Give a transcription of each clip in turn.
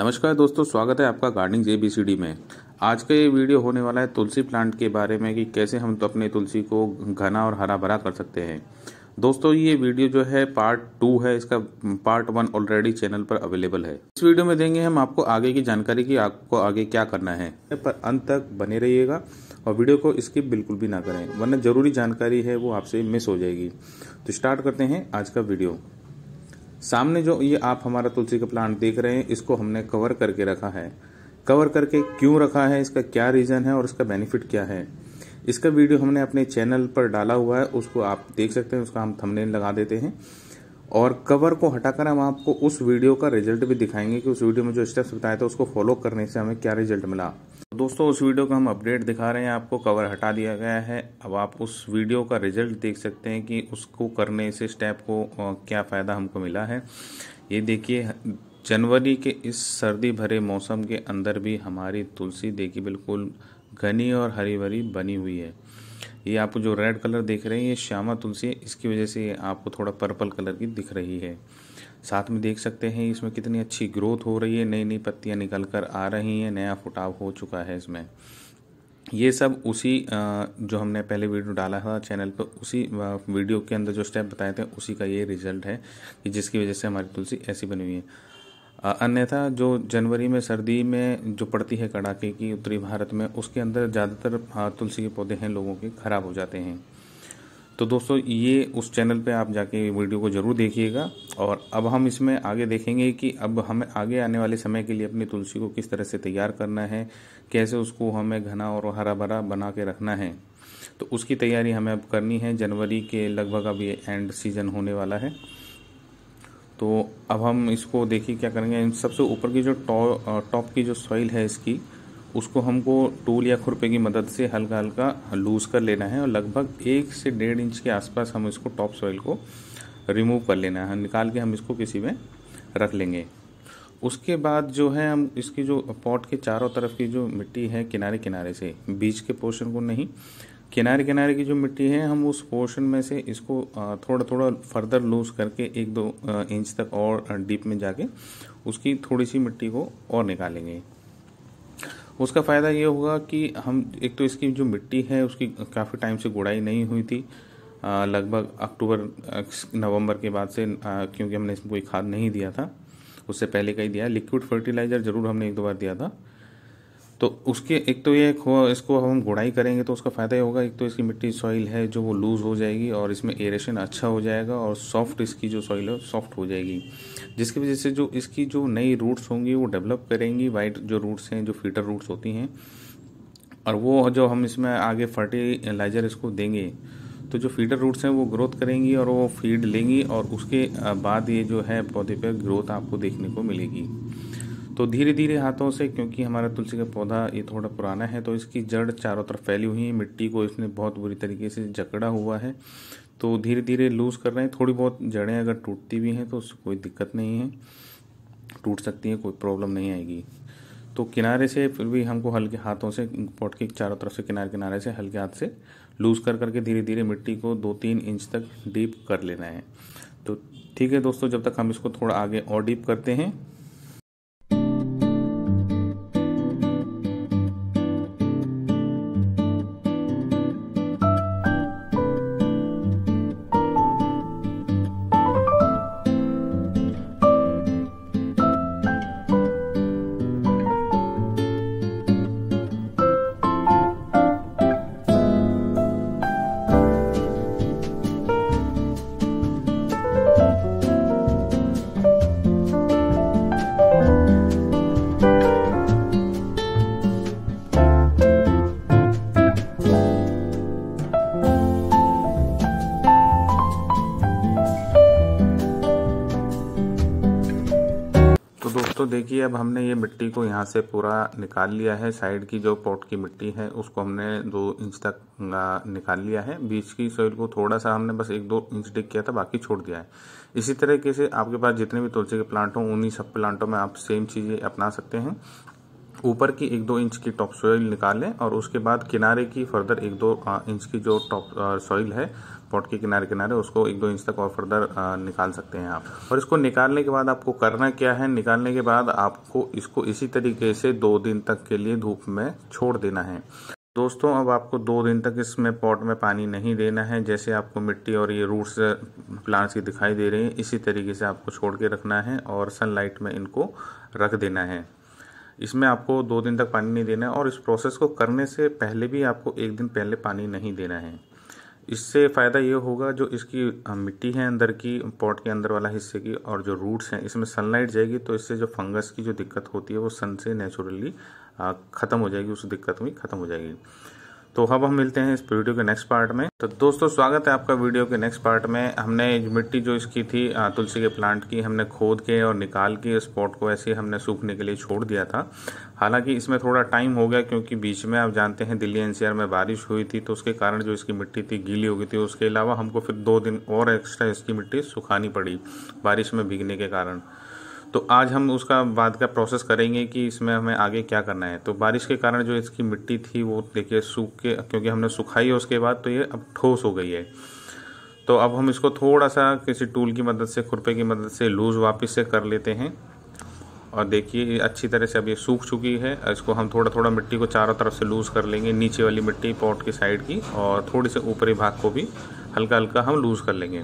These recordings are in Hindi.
नमस्कार दोस्तों स्वागत है आपका gardening J B C D में आज का ये वीडियो होने वाला है तुलसी प्लांट के बारे में कि कैसे हम तो अपने तुलसी को घना और हरा भरा कर सकते हैं दोस्तों ये वीडियो जो है पार्ट टू है इसका पार्ट वन ऑलरेडी चैनल पर अवेलेबल है इस वीडियो में देंगे हम आपको आगे की जानकारी कि आपको आगे क्या करना है पर अंत तक बने रहिएगा और वीडियो को स्किप बिल्कुल भी ना करें वरना ज़रूरी जानकारी है वो आपसे मिस हो जाएगी तो स्टार्ट करते हैं आज का वीडियो सामने जो ये आप हमारा तुलसी का प्लांट देख रहे हैं इसको हमने कवर करके रखा है कवर करके क्यों रखा है इसका क्या रीज़न है और इसका बेनिफिट क्या है इसका वीडियो हमने अपने चैनल पर डाला हुआ है उसको आप देख सकते हैं उसका हम थंबनेल लगा देते हैं और कवर को हटाकर हम आपको उस वीडियो का रिजल्ट भी दिखाएंगे कि उस वीडियो में जो स्टेप्स बताया था उसको फॉलो करने से हमें क्या रिजल्ट मिला दोस्तों उस वीडियो का हम अपडेट दिखा रहे हैं आपको कवर हटा दिया गया है अब आप उस वीडियो का रिजल्ट देख सकते हैं कि उसको करने से स्टेप को क्या फ़ायदा हमको मिला है ये देखिए जनवरी के इस सर्दी भरे मौसम के अंदर भी हमारी तुलसी देखिए बिल्कुल घनी और हरी भरी बनी हुई है ये आप जो रेड कलर देख रहे हैं ये श्यामा तुलसी है इसकी वजह से आपको थोड़ा पर्पल कलर की दिख रही है साथ में देख सकते हैं इसमें कितनी अच्छी ग्रोथ हो रही है नई नई पत्तियाँ निकल कर आ रही हैं नया फुटाव हो चुका है इसमें ये सब उसी जो हमने पहले वीडियो डाला था चैनल पर उसी वीडियो के अंदर जो स्टेप बताए थे उसी का ये रिजल्ट है कि जिसकी वजह से हमारी तुलसी ऐसी बनी हुई है अन्यथा जो जनवरी में सर्दी में जो पड़ती है कड़ाके की उत्तरी भारत में उसके अंदर ज़्यादातर तुलसी के पौधे हैं लोगों के ख़राब हो जाते हैं तो दोस्तों ये उस चैनल पे आप जाके वीडियो को ज़रूर देखिएगा और अब हम इसमें आगे देखेंगे कि अब हमें आगे आने वाले समय के लिए अपनी तुलसी को किस तरह से तैयार करना है कैसे उसको हमें घना और हरा भरा बना के रखना है तो उसकी तैयारी हमें अब करनी है जनवरी के लगभग अब ये एंड सीजन होने वाला है तो अब हम इसको देखिए क्या करेंगे सबसे ऊपर की जो टॉप की जो सॉइल है इसकी उसको हमको टूल या खुरपे की मदद से हल्का हल्का लूज़ कर लेना है और लगभग एक से डेढ़ इंच के आसपास हम इसको टॉप सॉइल को रिमूव कर लेना है निकाल के हम इसको किसी में रख लेंगे उसके बाद जो है हम इसकी जो पॉट के चारों तरफ की जो मिट्टी है किनारे किनारे से बीच के पोर्शन को नहीं किनारे किनारे की जो मिट्टी है हम उस पोर्शन में से इसको थोड़ा थोड़ा फर्दर लूज करके एक दो इंच तक और डीप में जाके उसकी थोड़ी सी मिट्टी को और निकालेंगे उसका फ़ायदा ये होगा कि हम एक तो इसकी जो मिट्टी है उसकी काफ़ी टाइम से गुड़ाई नहीं हुई थी लगभग अक्टूबर नवंबर के बाद से क्योंकि हमने इसमें कोई खाद नहीं दिया था उससे पहले का ही दिया लिक्विड फर्टिलाइज़र ज़रूर हमने एक दो बार दिया था तो उसके एक तो ये इसको हम गुड़ाई करेंगे तो उसका फ़ायदा ये होगा एक तो इसकी मिट्टी सॉइल है जो वो लूज़ हो जाएगी और इसमें एरेशन अच्छा हो जाएगा और सॉफ्ट इसकी जो सॉइल है सॉफ्ट हो जाएगी जिसकी वजह से जो इसकी जो नई रूट्स होंगी वो डेवलप करेंगी वाइट जो रूट्स हैं जो फीटर रूट्स होती हैं और वो जो हम इसमें आगे फर्टिलाइज़र इसको देंगे तो जो फीडर रूट्स हैं वो ग्रोथ करेंगी और वो फीड लेंगी और उसके बाद ये जो है पौधे पर ग्रोथ आपको देखने को मिलेगी तो धीरे धीरे हाथों से क्योंकि हमारा तुलसी का पौधा ये थोड़ा पुराना है तो इसकी जड़ चारों तरफ फैली हुई है मिट्टी को इसने बहुत बुरी तरीके से जकड़ा हुआ है तो धीरे धीरे लूज़ कर रहे हैं थोड़ी बहुत जड़ें अगर टूटती भी हैं तो उससे कोई दिक्कत नहीं है टूट सकती हैं कोई प्रॉब्लम नहीं आएगी तो किनारे से फिर भी हमको हल्के हाथों से पॉट के चारों तरफ से किनारे किनारे से हल्के हाथ से लूज़ कर करके धीरे धीरे मिट्टी को दो तीन इंच तक डीप कर लेना है तो ठीक है दोस्तों जब तक हम इसको थोड़ा आगे और डीप करते हैं देखिए अब हमने ये मिट्टी को यहाँ से पूरा निकाल लिया है साइड की जो पॉट की मिट्टी है उसको हमने दो इंच तक निकाल लिया है बीच की सोइल को थोड़ा सा हमने बस एक दो इंच डिक किया था बाकी छोड़ दिया है इसी तरीके से आपके पास जितने भी तुलसी के प्लांट हों उन्हीं सब प्लांटों में आप सेम चीज़ें अपना सकते हैं ऊपर की एक दो इंच की टॉप सॉइल निकालें और उसके बाद किनारे की फर्दर एक दो इंच की जो टॉप सॉइल है पॉट के किनारे किनारे उसको एक दो इंच तक और फर्दर निकाल सकते हैं आप और इसको निकालने के बाद आपको करना क्या है निकालने के बाद आपको इसको इसी तरीके से दो दिन तक के लिए धूप में छोड़ देना है दोस्तों अब आपको दो दिन तक इसमें पॉट में पानी नहीं देना है जैसे आपको मिट्टी और ये रूट्स प्लांट्स की दिखाई दे रही हैं इसी तरीके से आपको छोड़ के रखना है और सनलाइट में इनको रख देना है इसमें आपको दो दिन तक पानी नहीं देना है और इस प्रोसेस को करने से पहले भी आपको एक दिन पहले पानी नहीं देना है इससे फ़ायदा ये होगा जो इसकी हाँ, मिट्टी है अंदर की पॉट के अंदर वाला हिस्से की और जो रूट्स हैं इसमें सनलाइट जाएगी तो इससे जो फंगस की जो दिक्कत होती है वो सन से नेचुरली ख़त्म हो जाएगी उस दिक्कत में ख़त्म हो जाएगी तो अब हम मिलते हैं इस वीडियो के नेक्स्ट पार्ट में तो दोस्तों स्वागत है आपका वीडियो के नेक्स्ट पार्ट में हमने मिट्टी जो इसकी थी तुलसी के प्लांट की हमने खोद के और निकाल के इस पॉट को ऐसे हमने सूखने के लिए छोड़ दिया था हालांकि इसमें थोड़ा टाइम हो गया क्योंकि बीच में आप जानते हैं दिल्ली एनसीआर में बारिश हुई थी तो उसके कारण जो इसकी मिट्टी थी गीली हो गई थी उसके अलावा हमको फिर दो दिन और एक्स्ट्रा इसकी मिट्टी सुखानी पड़ी बारिश में भीगने के कारण तो आज हम उसका बाद का प्रोसेस करेंगे कि इसमें हमें आगे क्या करना है तो बारिश के कारण जो इसकी मिट्टी थी वो देखिए सूख के क्योंकि हमने सुखाई है उसके बाद तो ये अब ठोस हो गई है तो अब हम इसको थोड़ा सा किसी टूल की मदद से खुरपे की मदद से लूज़ वापस से कर लेते हैं और देखिए अच्छी तरह से अब ये सूख चुकी है इसको हम थोड़ा थोड़ा मिट्टी को चारों तरफ से लूज़ कर लेंगे नीचे वाली मिट्टी पॉट की साइड की और थोड़ी से ऊपरी भाग को भी हल्का हल्का हम लूज़ कर लेंगे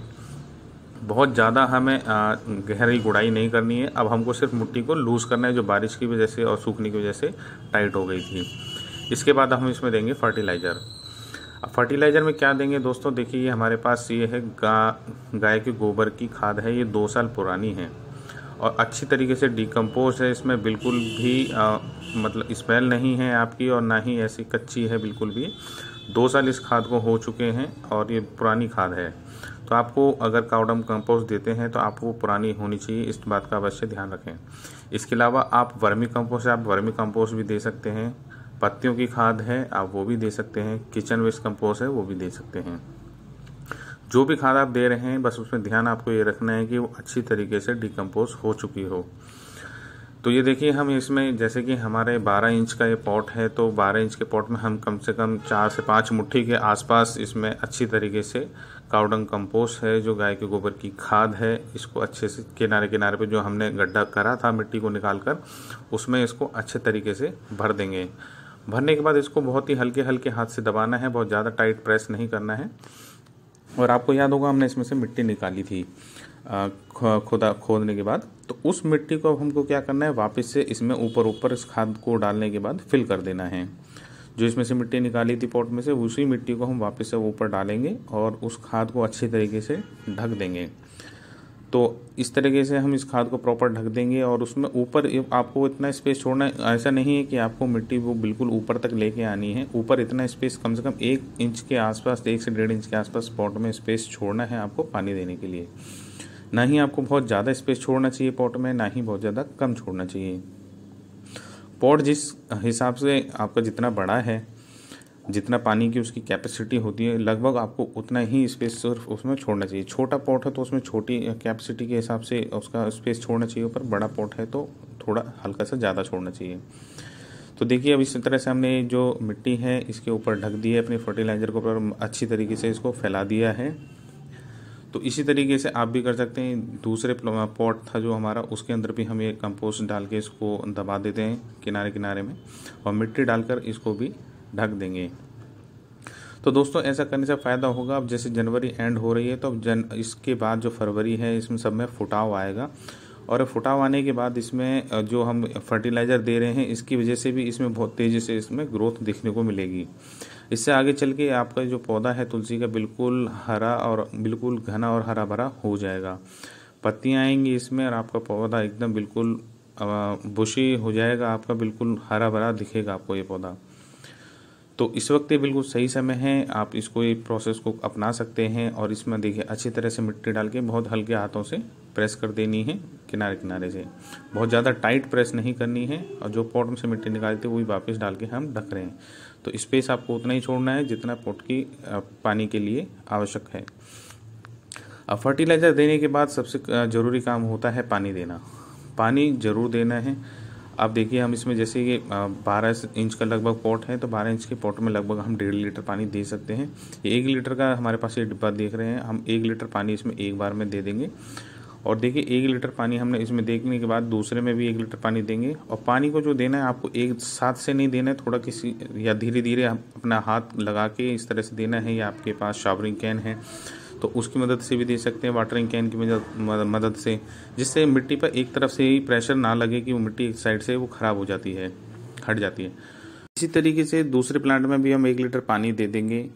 बहुत ज़्यादा हमें गहरी गुड़ाई नहीं करनी है अब हमको सिर्फ मिट्टी को लूज़ करना है जो बारिश की वजह से और सूखने की वजह से टाइट हो गई थी इसके बाद हम इसमें देंगे फर्टिलाइज़र अब फर्टिलाइज़र में क्या देंगे दोस्तों देखिए हमारे पास ये है गा गाय के गोबर की खाद है ये दो साल पुरानी है और अच्छी तरीके से डिकम्पोज है इसमें बिल्कुल भी आ, मतलब स्मेल नहीं है आपकी और ना ही ऐसी कच्ची है बिल्कुल भी दो साल इस खाद को हो चुके हैं और ये पुरानी खाद है तो आपको अगर काउडम कंपोस्ट देते हैं तो आपको पुरानी होनी चाहिए इस बात का अवश्य ध्यान रखें इसके अलावा आप वर्मी कंपोस्ट आप वर्मी कंपोस्ट भी दे सकते हैं पत्तियों की खाद है आप वो भी दे सकते हैं किचन वेस्ट कंपोस्ट है वो भी दे सकते हैं जो भी खाद आप दे रहे हैं बस उसमें ध्यान आपको ये रखना है कि वो अच्छी तरीके से डिकम्पोज हो चुकी हो तो ये देखिए हम इसमें जैसे कि हमारे 12 इंच का ये पॉट है तो 12 इंच के पॉट में हम कम से कम चार से पाँच मुट्ठी के आसपास इसमें अच्छी तरीके से काउडंग कंपोस्ट है जो गाय के गोबर की खाद है इसको अच्छे से किनारे किनारे पे जो हमने गड्ढा करा था मिट्टी को निकाल कर उसमें इसको अच्छे तरीके से भर देंगे भरने के बाद इसको बहुत ही हल्के हल्के हाथ से दबाना है बहुत ज़्यादा टाइट प्रेस नहीं करना है और आपको याद होगा हमने इसमें से मिट्टी निकाली थी खोदा खोदने के बाद तो उस मिट्टी को अब हमको क्या करना है वापस से इसमें ऊपर ऊपर इस खाद को डालने के बाद फिल कर देना है जो इसमें से मिट्टी निकाली थी पॉट में से उसी मिट्टी को हम वापस से ऊपर डालेंगे और उस खाद को अच्छे तरीके से ढक देंगे तो इस तरीके से हम इस खाद को प्रॉपर ढक देंगे और उसमें ऊपर आपको इतना स्पेस छोड़ना ऐसा नहीं है कि आपको मिट्टी वो बिल्कुल ऊपर तक लेके आनी है ऊपर इतना स्पेस कम से कम एक इंच के आसपास एक से डेढ़ इंच के आसपास पॉट में स्पेस छोड़ना है आपको पानी देने के लिए ना ही आपको बहुत ज़्यादा स्पेस छोड़ना चाहिए पॉट में ना ही बहुत ज़्यादा कम छोड़ना चाहिए पॉट जिस हिसाब से आपका जितना बड़ा है जितना पानी की उसकी कैपेसिटी होती है लगभग आपको उतना ही स्पेस सिर्फ उसमें छोड़ना चाहिए छोटा पॉट है तो उसमें छोटी कैपेसिटी के हिसाब से उसका स्पेस छोड़ना चाहिए ऊपर बड़ा पॉट है तो थोड़ा हल्का सा ज़्यादा छोड़ना चाहिए तो देखिए अब इस तरह से हमने जो मिट्टी है इसके ऊपर ढक दी है अपने फर्टिलाइज़र के ऊपर अच्छी तरीके से इसको फैला दिया है तो इसी तरीके से आप भी कर सकते हैं दूसरे पॉट था जो हमारा उसके अंदर भी हम ये कंपोस्ट डाल के इसको दबा देते हैं किनारे किनारे में और मिट्टी डालकर इसको भी ढक देंगे तो दोस्तों ऐसा करने से फ़ायदा होगा अब जैसे जनवरी एंड हो रही है तो अब जन इसके बाद जो फरवरी है इसमें सब में फुटाव आएगा और फुटाव आने के बाद इसमें जो हम फर्टिलाइज़र दे रहे हैं इसकी वजह से भी इसमें बहुत तेज़ी से इसमें ग्रोथ देखने को मिलेगी इससे आगे चल के आपका जो पौधा है तुलसी का बिल्कुल हरा और बिल्कुल घना और हरा भरा हो जाएगा पत्तियाँ आएंगी इसमें और आपका पौधा एकदम बिल्कुल बुशी हो जाएगा आपका बिल्कुल हरा भरा दिखेगा आपको ये पौधा तो इस वक्त ये बिल्कुल सही समय है आप इसको ये प्रोसेस को अपना सकते हैं और इसमें देखिए अच्छी तरह से मिट्टी डाल के बहुत हल्के हाथों से प्रेस कर देनी है किनारे किनारे से बहुत ज़्यादा टाइट प्रेस नहीं करनी है और जो पॉट में से मिट्टी निकालते वही वापस डाल के हम ढक रहे हैं तो स्पेस आपको उतना ही छोड़ना है जितना पॉट की पानी के लिए आवश्यक है अब फर्टिलाइज़र देने के बाद सबसे ज़रूरी काम होता है पानी देना पानी ज़रूर देना है आप देखिए हम इसमें जैसे ये बारह इंच का लगभग पॉट है तो बारह इंच के पॉट में लगभग हम डेढ़ लीटर पानी दे सकते हैं एक लीटर का हमारे पास ये डिब्बा देख रहे हैं हम एक लीटर पानी इसमें एक बार में दे देंगे और देखिए एक लीटर पानी हमने इसमें देखने के बाद दूसरे में भी एक लीटर पानी देंगे और पानी को जो देना है आपको एक साथ से नहीं देना है थोड़ा किसी या धीरे धीरे अपना हाथ लगा के इस तरह से देना है या आपके पास शावरिंग कैन है तो उसकी मदद से भी दे सकते हैं वाटरिंग कैन की मदद से जिससे मिट्टी पर एक तरफ से ही प्रेशर ना लगे कि वो मिट्टी एक साइड से वो ख़राब हो जाती है हट जाती है इसी तरीके से दूसरे प्लांट में भी हम एक लीटर पानी दे देंगे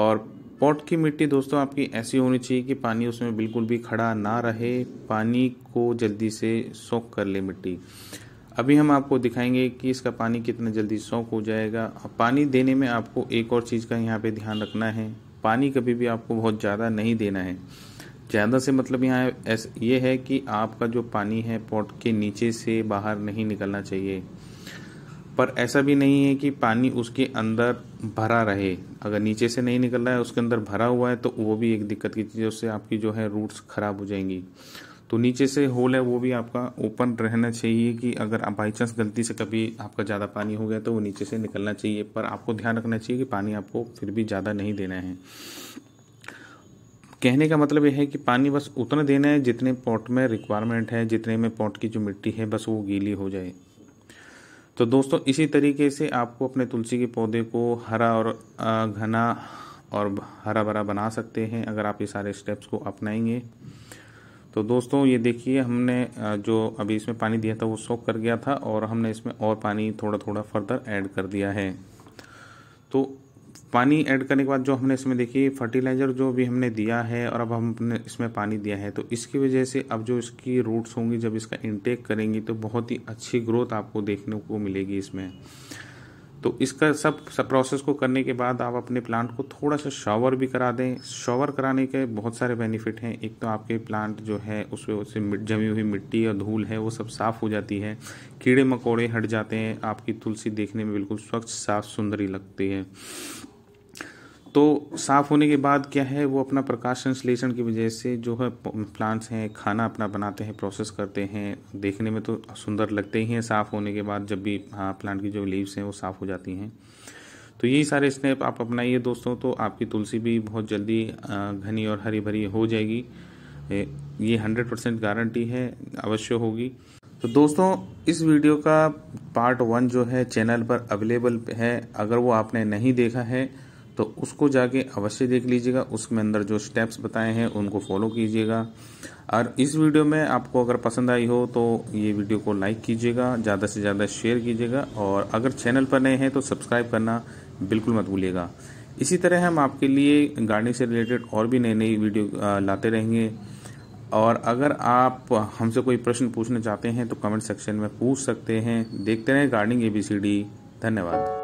और पॉट की मिट्टी दोस्तों आपकी ऐसी होनी चाहिए कि पानी उसमें बिल्कुल भी खड़ा ना रहे पानी को जल्दी से सोख कर ले मिट्टी अभी हम आपको दिखाएंगे कि इसका पानी कितना जल्दी सोख हो जाएगा पानी देने में आपको एक और चीज़ का यहाँ पे ध्यान रखना है पानी कभी भी आपको बहुत ज़्यादा नहीं देना है ज़्यादा से मतलब यहाँ ऐसा ये है कि आपका जो पानी है पॉट के नीचे से बाहर नहीं निकलना चाहिए पर ऐसा भी नहीं है कि पानी उसके अंदर भरा रहे अगर नीचे से नहीं निकल रहा है उसके अंदर भरा हुआ है तो वो भी एक दिक्कत की चीज़ है उससे आपकी जो है रूट्स ख़राब हो जाएंगी तो नीचे से होल है वो भी आपका ओपन रहना चाहिए कि अगर आप बाई चांस गलती से कभी आपका ज़्यादा पानी हो गया तो वो नीचे से निकलना चाहिए पर आपको ध्यान रखना चाहिए कि पानी आपको फिर भी ज़्यादा नहीं देना है कहने का मतलब यह है कि पानी बस उतना देना है जितने पॉट में रिक्वायरमेंट है जितने में पॉट की जो मिट्टी है बस वो गीली हो जाए तो दोस्तों इसी तरीके से आपको अपने तुलसी के पौधे को हरा और घना और हरा भरा बना सकते हैं अगर आप ये सारे स्टेप्स को अपनाएंगे तो दोस्तों ये देखिए हमने जो अभी इसमें पानी दिया था वो सोख कर गया था और हमने इसमें और पानी थोड़ा थोड़ा फर्दर ऐड कर दिया है तो पानी ऐड करने के बाद जो हमने इसमें देखिए फर्टिलाइज़र जो भी हमने दिया है और अब हमने इसमें पानी दिया है तो इसकी वजह से अब जो इसकी रूट्स होंगी जब इसका इंटेक करेंगी तो बहुत ही अच्छी ग्रोथ आपको देखने को मिलेगी इसमें तो इसका सब, सब प्रोसेस को करने के बाद आप अपने प्लांट को थोड़ा सा शॉवर भी करा दें शॉवर कराने के बहुत सारे बेनिफिट हैं एक तो आपके प्लांट जो है उसमें उससे जमी हुई मिट्टी और धूल है वो सब साफ़ हो जाती है कीड़े मकोड़े हट जाते हैं आपकी तुलसी देखने में बिल्कुल स्वच्छ साफ सुंदरी लगती है तो साफ़ होने के बाद क्या है वो अपना प्रकाश संश्लेषण की वजह से जो है प्लांट्स हैं खाना अपना बनाते हैं प्रोसेस करते हैं देखने में तो सुंदर लगते ही हैं साफ़ होने के बाद जब भी हाँ प्लांट की जो लीव्स हैं वो साफ़ हो जाती हैं तो यही सारे स्नेप आप अपनाइए दोस्तों तो आपकी तुलसी भी बहुत जल्दी घनी और हरी भरी हो जाएगी ये हंड्रेड परसेंट गारंटी है अवश्य होगी तो दोस्तों इस वीडियो का पार्ट वन जो है चैनल पर अवेलेबल है अगर वो आपने नहीं देखा है तो उसको जाके अवश्य देख लीजिएगा उसमें अंदर जो स्टेप्स बताए हैं उनको फॉलो कीजिएगा और इस वीडियो में आपको अगर पसंद आई हो तो ये वीडियो को लाइक कीजिएगा ज़्यादा से ज़्यादा शेयर कीजिएगा और अगर चैनल पर नए हैं तो सब्सक्राइब करना बिल्कुल मत भूलिएगा इसी तरह हम आपके लिए गार्डनिंग से रिलेटेड और भी नई नई वीडियो लाते रहेंगे और अगर आप हमसे कोई प्रश्न पूछना चाहते हैं तो कमेंट सेक्शन में पूछ सकते हैं देखते रहें गार्डनिंग ए धन्यवाद